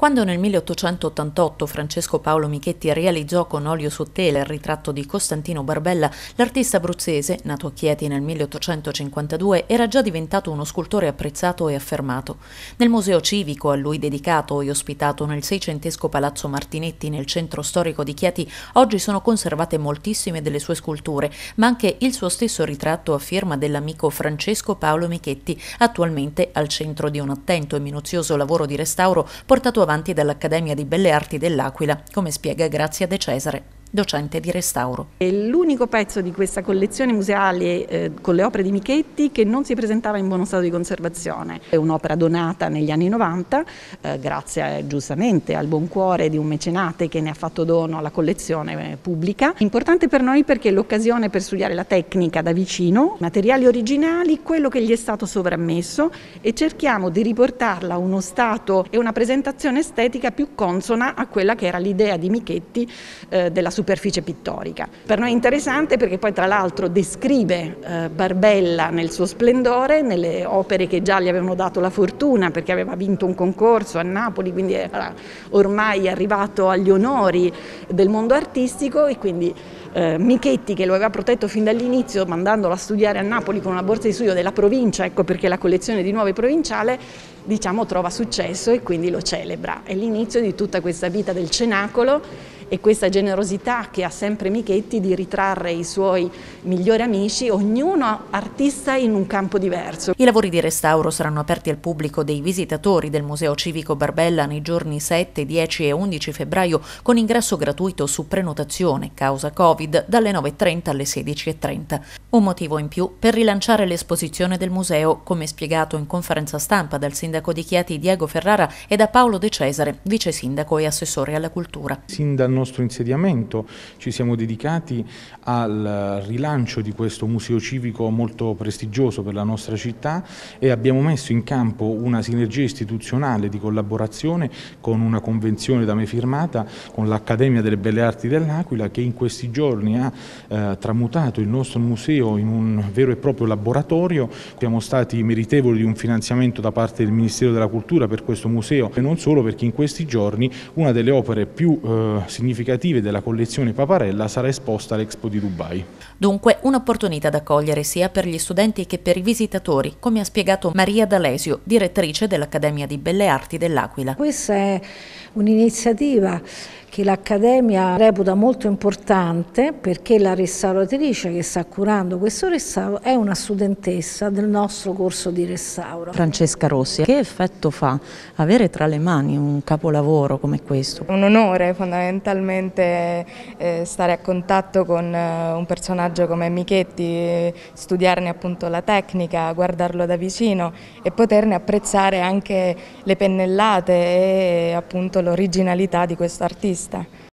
Quando nel 1888 Francesco Paolo Michetti realizzò con olio su tela il ritratto di Costantino Barbella, l'artista abruzzese, nato a Chieti nel 1852, era già diventato uno scultore apprezzato e affermato. Nel museo civico a lui dedicato e ospitato nel seicentesco Palazzo Martinetti nel centro storico di Chieti, oggi sono conservate moltissime delle sue sculture, ma anche il suo stesso ritratto a firma dell'amico Francesco Paolo Michetti, attualmente al centro di un attento e minuzioso lavoro di restauro portato avanti avanti dell'Accademia di Belle Arti dell'Aquila, come spiega Grazia De Cesare docente di restauro. È l'unico pezzo di questa collezione museale eh, con le opere di Michetti che non si presentava in buono stato di conservazione. È un'opera donata negli anni 90, eh, grazie eh, giustamente al buon cuore di un mecenate che ne ha fatto dono alla collezione eh, pubblica. Importante per noi perché è l'occasione per studiare la tecnica da vicino, materiali originali, quello che gli è stato sovrammesso e cerchiamo di riportarla a uno stato e una presentazione estetica più consona a quella che era l'idea di Michetti eh, della sua superficie pittorica. Per noi è interessante perché poi tra l'altro descrive eh, Barbella nel suo splendore, nelle opere che già gli avevano dato la fortuna perché aveva vinto un concorso a Napoli, quindi era ormai arrivato agli onori del mondo artistico e quindi eh, Michetti che lo aveva protetto fin dall'inizio mandandolo a studiare a Napoli con una borsa di studio della provincia, ecco perché la collezione di nuove provinciale diciamo trova successo e quindi lo celebra. È l'inizio di tutta questa vita del cenacolo e questa generosità che ha sempre Michetti di ritrarre i suoi migliori amici, ognuno artista in un campo diverso. I lavori di restauro saranno aperti al pubblico dei visitatori del Museo Civico Barbella nei giorni 7, 10 e 11 febbraio con ingresso gratuito su prenotazione causa Covid dalle 9.30 alle 16.30. Un motivo in più per rilanciare l'esposizione del museo, come spiegato in conferenza stampa dal sindaco di Chieti Diego Ferrara e da Paolo De Cesare, vice sindaco e assessore alla cultura. Sin da nostro insediamento ci siamo dedicati al rilancio di questo museo civico molto prestigioso per la nostra città e abbiamo messo in campo una sinergia istituzionale di collaborazione con una convenzione da me firmata con l'Accademia delle Belle Arti dell'Aquila che in questi giorni ha eh, tramutato il nostro museo in un vero e proprio laboratorio. Siamo stati meritevoli di un finanziamento da parte del Ministero della Cultura per questo museo e non solo perché in questi giorni una delle opere più eh, significative significative della collezione Paparella sarà esposta all'Expo di Dubai. Dunque un'opportunità da cogliere sia per gli studenti che per i visitatori, come ha spiegato Maria D'Alesio, direttrice dell'Accademia di Belle Arti dell'Aquila. Questa è un'iniziativa che l'Accademia reputa molto importante perché la restauratrice che sta curando questo restauro è una studentessa del nostro corso di restauro. Francesca Rossi, che effetto fa avere tra le mani un capolavoro come questo? Un onore fondamentalmente eventualmente eh, stare a contatto con eh, un personaggio come Michetti, studiarne appunto la tecnica, guardarlo da vicino e poterne apprezzare anche le pennellate e appunto l'originalità di questo artista.